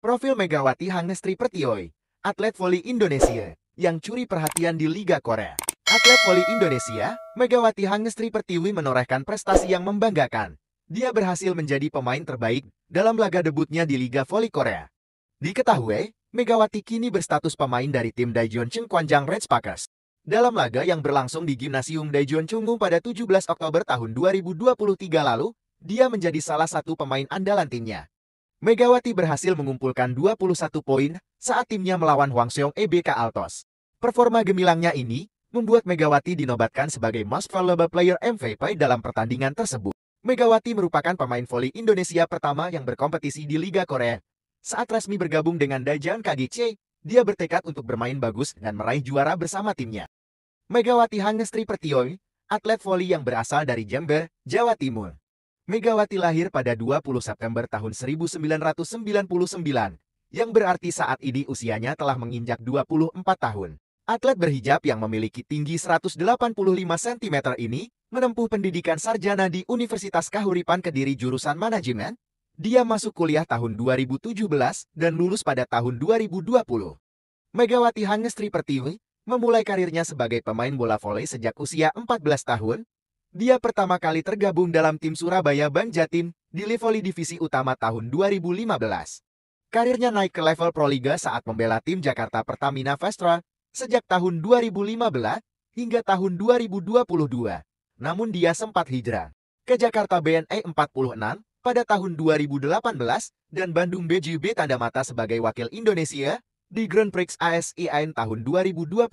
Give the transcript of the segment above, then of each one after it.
Profil Megawati Hangestri Pertioi, atlet voli Indonesia, yang curi perhatian di Liga Korea. Atlet voli Indonesia, Megawati Hangestri Pertiwi menorehkan prestasi yang membanggakan. Dia berhasil menjadi pemain terbaik dalam laga debutnya di Liga Voli Korea. Diketahui, Megawati kini berstatus pemain dari tim Daejeon Chungkwanjang Red Sparkers. Dalam laga yang berlangsung di Gimnasium Daejeon Chungmu pada 17 Oktober tahun 2023 lalu, dia menjadi salah satu pemain andalan timnya. Megawati berhasil mengumpulkan 21 poin saat timnya melawan Huang Xiong EBK Altos. Performa gemilangnya ini membuat Megawati dinobatkan sebagai Most Valuable Player MVP dalam pertandingan tersebut. Megawati merupakan pemain voli Indonesia pertama yang berkompetisi di Liga Korea. Saat resmi bergabung dengan Dajan KGC, dia bertekad untuk bermain bagus dan meraih juara bersama timnya. Megawati Hangestri Pertioi, atlet voli yang berasal dari Jember, Jawa Timur. Megawati lahir pada 20 September tahun 1999, yang berarti saat ini usianya telah menginjak 24 tahun. Atlet berhijab yang memiliki tinggi 185 cm ini menempuh pendidikan sarjana di Universitas Kahuripan Kediri jurusan manajemen. Dia masuk kuliah tahun 2017 dan lulus pada tahun 2020. Megawati Hangestri Pertiwi memulai karirnya sebagai pemain bola voli sejak usia 14 tahun dia pertama kali tergabung dalam tim Surabaya Bank Jatim di level Divisi Utama tahun 2015. Karirnya naik ke level Proliga saat membela tim Jakarta Pertamina Vestra sejak tahun 2015 hingga tahun 2022. Namun dia sempat hijrah ke Jakarta BNE 46 pada tahun 2018 dan Bandung BJB tanda mata sebagai wakil Indonesia di Grand Prix ASIAN tahun 2022.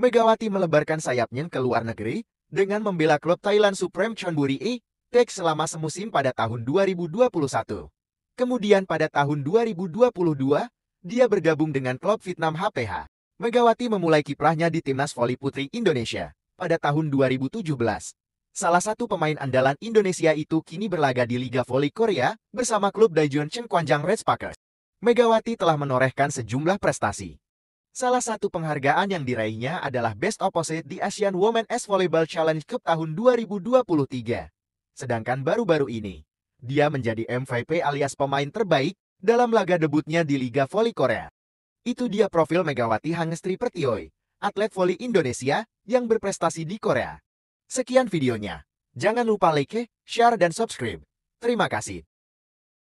Megawati melebarkan sayapnya ke luar negeri dengan membela klub Thailand Supreme Chonburi E, Tech selama semusim pada tahun 2021. Kemudian pada tahun 2022, dia bergabung dengan klub Vietnam HPH. Megawati memulai kiprahnya di Timnas Voli Putri Indonesia pada tahun 2017. Salah satu pemain andalan Indonesia itu kini berlaga di Liga Voli Korea bersama klub Daejeon Chungkwanjang Red Packers. Megawati telah menorehkan sejumlah prestasi, Salah satu penghargaan yang diraihnya adalah Best Opposite di Asian Women S Volleyball Challenge Cup tahun 2023. Sedangkan baru-baru ini, dia menjadi MVP alias pemain terbaik dalam laga debutnya di Liga Voli Korea. Itu dia profil Megawati Hangestri Pertioi, atlet voli Indonesia yang berprestasi di Korea. Sekian videonya. Jangan lupa like, share, dan subscribe. Terima kasih.